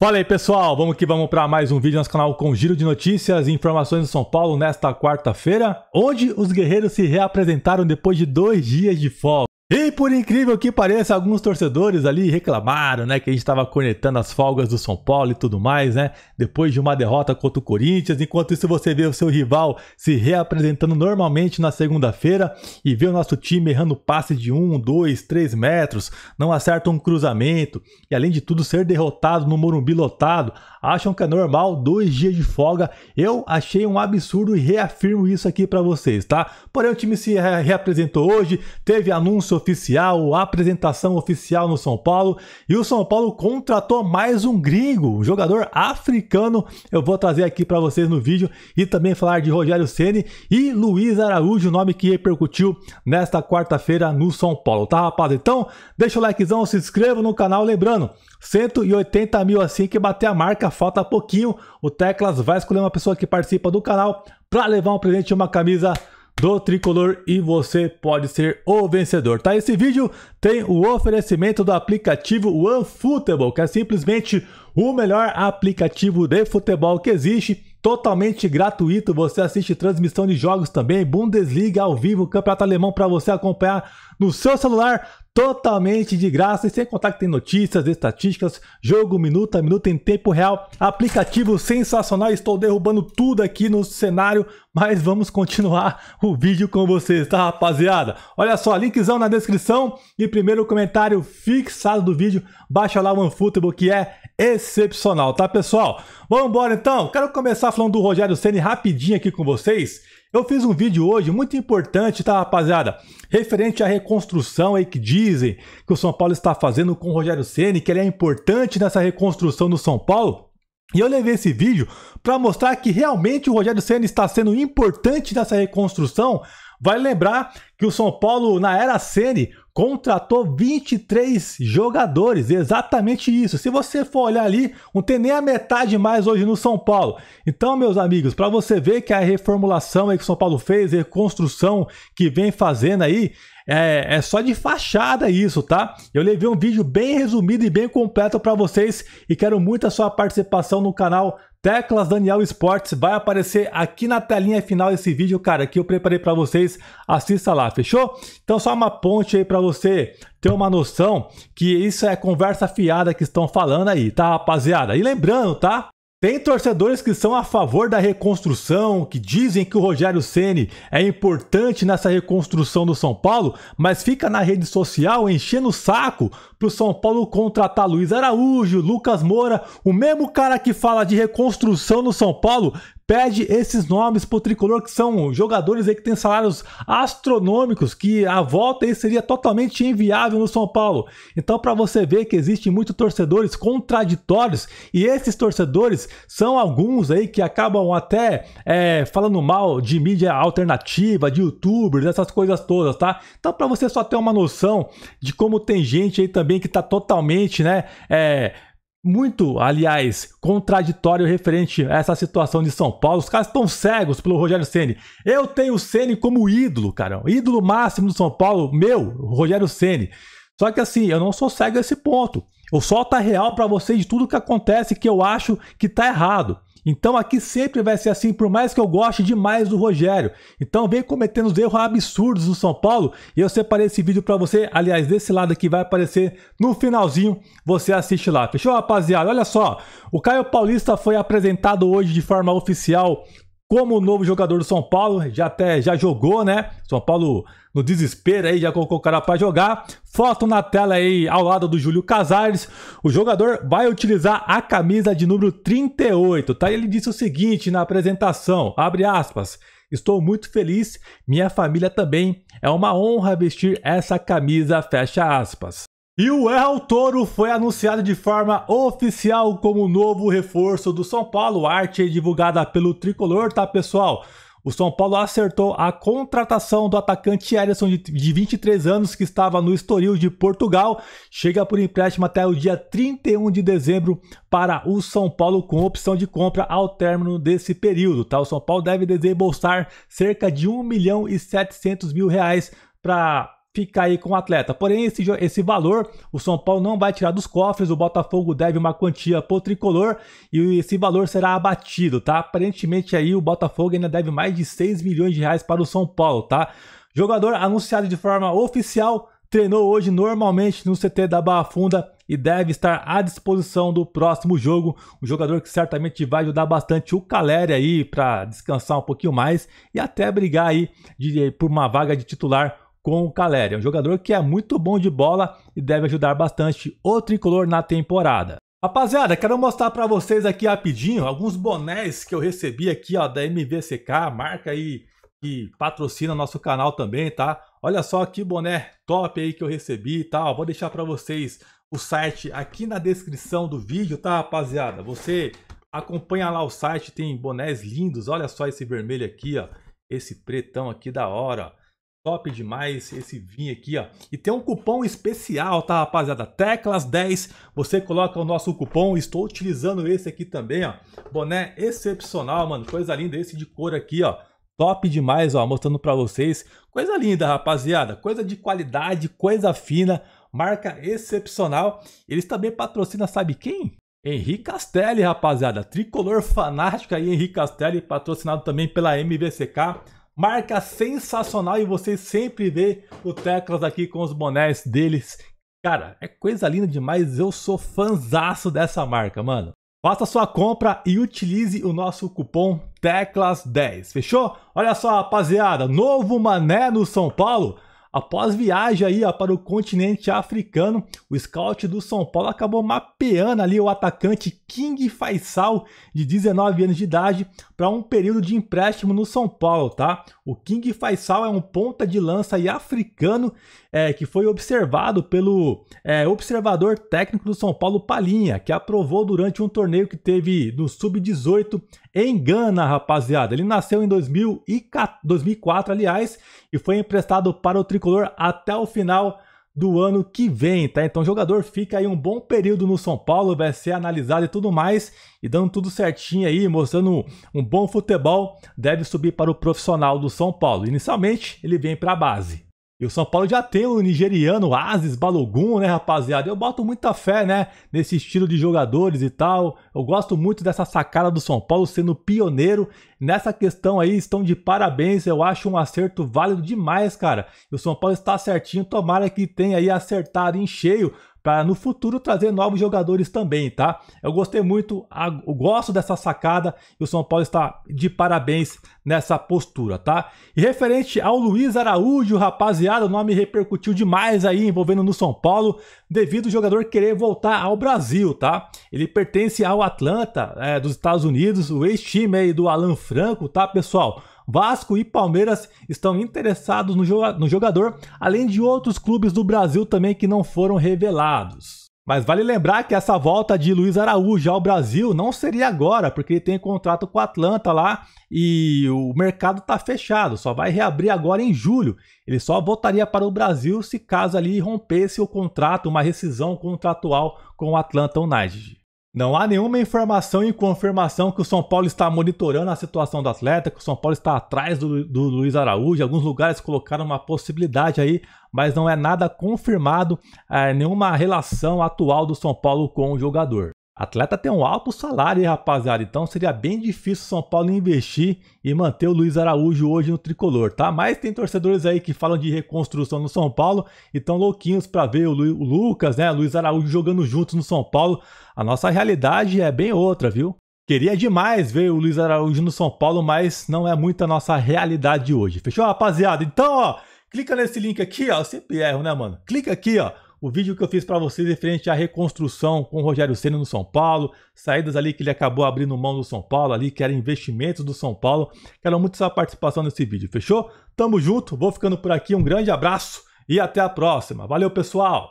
Fala aí pessoal, vamos que vamos para mais um vídeo no nosso canal com giro de notícias e informações de São Paulo nesta quarta-feira, onde os guerreiros se reapresentaram depois de dois dias de folga. E por incrível que pareça, alguns torcedores ali reclamaram, né, que a gente estava conectando as folgas do São Paulo e tudo mais, né? Depois de uma derrota contra o Corinthians, enquanto isso você vê o seu rival se reapresentando normalmente na segunda-feira e vê o nosso time errando passe de 1, 2, 3 metros, não acerta um cruzamento e além de tudo ser derrotado no Morumbi lotado, acham que é normal dois dias de folga. Eu achei um absurdo e reafirmo isso aqui para vocês, tá? Porém o time se reapresentou hoje, teve anúncio oficial, apresentação oficial no São Paulo. E o São Paulo contratou mais um gringo, um jogador africano. Eu vou trazer aqui para vocês no vídeo e também falar de Rogério Ceni e Luiz Araújo, nome que repercutiu nesta quarta-feira no São Paulo, tá, rapaz? Então, deixa o likezão, se inscreva no canal, lembrando, 180 mil assim que bater a marca, falta pouquinho. O Teclas vai escolher uma pessoa que participa do canal para levar um presente e uma camisa do tricolor e você pode ser o vencedor, tá? Esse vídeo tem o oferecimento do aplicativo OneFootball, que é simplesmente o melhor aplicativo de futebol que existe totalmente gratuito. Você assiste transmissão de jogos também, Bundesliga ao vivo, Campeonato Alemão para você acompanhar no seu celular totalmente de graça e sem contar que tem notícias, estatísticas, jogo minuto a minuto em tempo real, aplicativo sensacional. Estou derrubando tudo aqui no cenário, mas vamos continuar o vídeo com vocês, tá rapaziada? Olha só, linkzão na descrição e primeiro comentário fixado do vídeo, baixa lá o OneFootball que é excepcional, tá pessoal? Vamos embora então, quero começar falando do Rogério Ceni rapidinho aqui com vocês. Eu fiz um vídeo hoje muito importante, tá, rapaziada? Referente à reconstrução aí que dizem que o São Paulo está fazendo com o Rogério Ceni, que ele é importante nessa reconstrução do São Paulo. E eu levei esse vídeo para mostrar que realmente o Rogério Senna está sendo importante nessa reconstrução. Vai lembrar que o São Paulo, na era Ceni, contratou 23 jogadores, exatamente isso. Se você for olhar ali, não tem nem a metade mais hoje no São Paulo. Então, meus amigos, para você ver que a reformulação aí que o São Paulo fez, reconstrução que vem fazendo aí, é, é, só de fachada isso, tá? Eu levei um vídeo bem resumido e bem completo para vocês e quero muito a sua participação no canal Teclas Daniel Esportes vai aparecer aqui na telinha final desse vídeo, cara, que eu preparei para vocês. Assista lá, fechou? Então só uma ponte aí para você ter uma noção que isso é conversa fiada que estão falando aí, tá, rapaziada? E lembrando, tá? Tem torcedores que são a favor da reconstrução, que dizem que o Rogério Ceni é importante nessa reconstrução do São Paulo, mas fica na rede social enchendo o saco pro São Paulo contratar Luiz Araújo, Lucas Moura, o mesmo cara que fala de reconstrução no São Paulo, pede esses nomes pro tricolor, que são jogadores aí que tem salários astronômicos, que a volta aí seria totalmente inviável no São Paulo. Então, para você ver que existem muitos torcedores contraditórios, e esses torcedores são alguns aí que acabam até é, falando mal de mídia alternativa, de youtubers, essas coisas todas, tá? Então, para você só ter uma noção de como tem gente aí também que tá totalmente, né? É, muito, aliás, contraditório referente a essa situação de São Paulo. Os caras estão cegos pelo Rogério Ceni. Eu tenho o Ceni como ídolo, cara. Ídolo máximo do São Paulo, meu, Rogério Ceni. Só que assim, eu não sou cego a esse ponto. Eu solto tá a real para vocês de tudo que acontece que eu acho que tá errado. Então aqui sempre vai ser assim, por mais que eu goste demais do Rogério. Então vem cometendo os erros absurdos do São Paulo e eu separei esse vídeo para você. Aliás, desse lado aqui vai aparecer no finalzinho, você assiste lá. Fechou, rapaziada? Olha só, o Caio Paulista foi apresentado hoje de forma oficial como novo jogador do São Paulo, já até já jogou, né? São Paulo no desespero aí já colocou o cara para jogar. Foto na tela aí ao lado do Júlio Casares. O jogador vai utilizar a camisa de número 38, tá? Ele disse o seguinte na apresentação, abre aspas: "Estou muito feliz, minha família também. É uma honra vestir essa camisa", fecha aspas. E o El Toro foi anunciado de forma oficial como novo reforço do São Paulo. Arte é divulgada pelo Tricolor, tá, pessoal? O São Paulo acertou a contratação do atacante Ederson, de 23 anos, que estava no Estoril de Portugal. Chega por empréstimo até o dia 31 de dezembro para o São Paulo, com opção de compra ao término desse período. Tá? O São Paulo deve desembolsar cerca de 1 milhão e 700 mil reais para ficar aí com o atleta. Porém, esse, esse valor o São Paulo não vai tirar dos cofres, o Botafogo deve uma quantia pro tricolor e esse valor será abatido, tá? Aparentemente aí o Botafogo ainda deve mais de 6 milhões de reais para o São Paulo, tá? Jogador anunciado de forma oficial, treinou hoje normalmente no CT da Barra Funda e deve estar à disposição do próximo jogo. Um jogador que certamente vai ajudar bastante o Caleri aí para descansar um pouquinho mais e até brigar aí de, por uma vaga de titular com o Caleri. É um jogador que é muito bom de bola e deve ajudar bastante o tricolor na temporada. Rapaziada, quero mostrar para vocês aqui rapidinho alguns bonés que eu recebi aqui ó, da MVCK, marca aí que patrocina nosso canal também, tá? Olha só que boné top aí que eu recebi e tá? tal. Vou deixar para vocês o site aqui na descrição do vídeo, tá, rapaziada? Você acompanha lá o site, tem bonés lindos. Olha só esse vermelho aqui, ó. Esse pretão aqui da hora. Top demais esse vinho aqui, ó. E tem um cupom especial, tá, rapaziada? Teclas 10. Você coloca o nosso cupom. Estou utilizando esse aqui também, ó. Boné excepcional, mano. Coisa linda esse de cor aqui, ó. Top demais, ó. Mostrando para vocês. Coisa linda, rapaziada. Coisa de qualidade, coisa fina. Marca excepcional. Eles também patrocinam, sabe quem? Henrique Castelli, rapaziada. Tricolor fanático aí, Henrique Castelli. Patrocinado também pela MVCK marca sensacional e você sempre vê o Teclas aqui com os bonés deles. Cara, é coisa linda demais, eu sou fanzaço dessa marca, mano. Faça sua compra e utilize o nosso cupom TECLAS10, fechou? Olha só, rapaziada, novo mané no São Paulo Após viagem aí ó, para o continente africano, o scout do São Paulo acabou mapeando ali o atacante King Faisal, de 19 anos de idade, para um período de empréstimo no São Paulo, tá? O King Faisal é um ponta de lança aí, africano é, que foi observado pelo é, observador técnico do São Paulo, Palinha, que aprovou durante um torneio que teve no Sub-18 Engana, rapaziada. Ele nasceu em 2004, aliás, e foi emprestado para o tricolor até o final do ano que vem, tá? Então o jogador fica aí um bom período no São Paulo, vai ser analisado e tudo mais, e dando tudo certinho aí, mostrando um bom futebol, deve subir para o profissional do São Paulo. Inicialmente, ele vem para a base. E o São Paulo já tem o nigeriano Aziz Balogun, né, rapaziada? Eu boto muita fé, né, nesse estilo de jogadores e tal. Eu gosto muito dessa sacada do São Paulo sendo pioneiro nessa questão aí. Estão de parabéns, eu acho um acerto válido demais, cara. E o São Paulo está certinho, tomara que tenha aí acertado em cheio para no futuro trazer novos jogadores também, tá? Eu gostei muito, eu gosto dessa sacada e o São Paulo está de parabéns nessa postura, tá? E referente ao Luiz Araújo, rapaziada, o nome repercutiu demais aí envolvendo no São Paulo, devido ao jogador querer voltar ao Brasil, tá? Ele pertence ao Atlanta é, dos Estados Unidos, o ex-time aí do Alan Franco, tá, pessoal? Vasco e Palmeiras estão interessados no, jogador, além de outros clubes do Brasil também que não foram revelados. Mas vale lembrar que essa volta de Luiz Araújo ao Brasil não seria agora, porque ele tem contrato com o Atlanta lá e o mercado está fechado, só vai reabrir agora em julho. Ele só voltaria para o Brasil se caso ali rompesse o contrato, uma rescisão contratual com o Atlanta United. Não há nenhuma informação e confirmação que o São Paulo está monitorando a situação do atleta, que o São Paulo está atrás do, do Luiz Araújo. Alguns lugares colocaram uma possibilidade aí, mas não é nada confirmado, é, nenhuma relação atual do São Paulo com o jogador. Atleta tem um alto salário, hein, rapaziada. Então seria bem difícil o São Paulo investir e manter o Luiz Araújo hoje no tricolor, tá? Mas tem torcedores aí que falam de reconstrução no São Paulo e estão louquinhos para ver o, Lu o Lucas, né? Luiz Araújo jogando juntos no São Paulo. A nossa realidade é bem outra, viu? Queria demais ver o Luiz Araújo no São Paulo, mas não é muito a nossa realidade hoje. Fechou, rapaziada? Então, ó, clica nesse link aqui, ó. Eu sempre erro, né, mano? Clica aqui, ó o vídeo que eu fiz para vocês é referente à reconstrução com o Rogério Senna no São Paulo, saídas ali que ele acabou abrindo mão do São Paulo ali, que eram investimentos do São Paulo. Quero muito sua participação nesse vídeo, fechou? Tamo junto, vou ficando por aqui, um grande abraço e até a próxima. Valeu, pessoal!